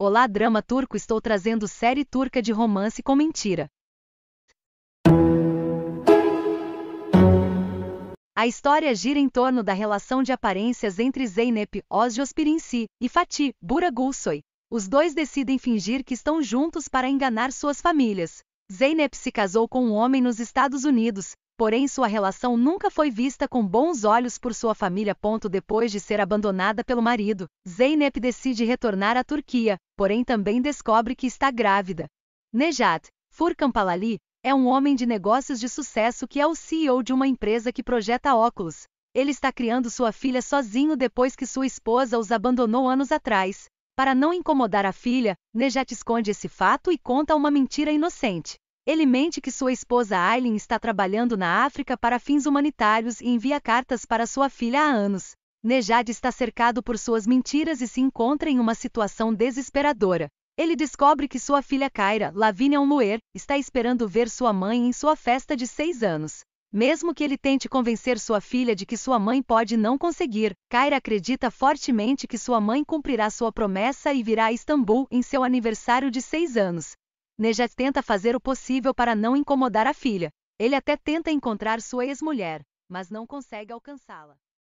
Olá drama turco estou trazendo série turca de romance com mentira. A história gira em torno da relação de aparências entre Zeynep Özjospirinsi e Fatih Buragulsoy. Os dois decidem fingir que estão juntos para enganar suas famílias. Zeynep se casou com um homem nos Estados Unidos, porém sua relação nunca foi vista com bons olhos por sua família. Depois de ser abandonada pelo marido, Zeynep decide retornar à Turquia, porém também descobre que está grávida. Nejat, Palali é um homem de negócios de sucesso que é o CEO de uma empresa que projeta óculos. Ele está criando sua filha sozinho depois que sua esposa os abandonou anos atrás. Para não incomodar a filha, Nejat esconde esse fato e conta uma mentira inocente. Ele mente que sua esposa Aileen está trabalhando na África para fins humanitários e envia cartas para sua filha há anos. Nejad está cercado por suas mentiras e se encontra em uma situação desesperadora. Ele descobre que sua filha Kyra, Lavinia Unluer, está esperando ver sua mãe em sua festa de seis anos. Mesmo que ele tente convencer sua filha de que sua mãe pode não conseguir, Kyra acredita fortemente que sua mãe cumprirá sua promessa e virá a Istambul em seu aniversário de seis anos. Nejat tenta fazer o possível para não incomodar a filha. Ele até tenta encontrar sua ex-mulher, mas não consegue alcançá-la.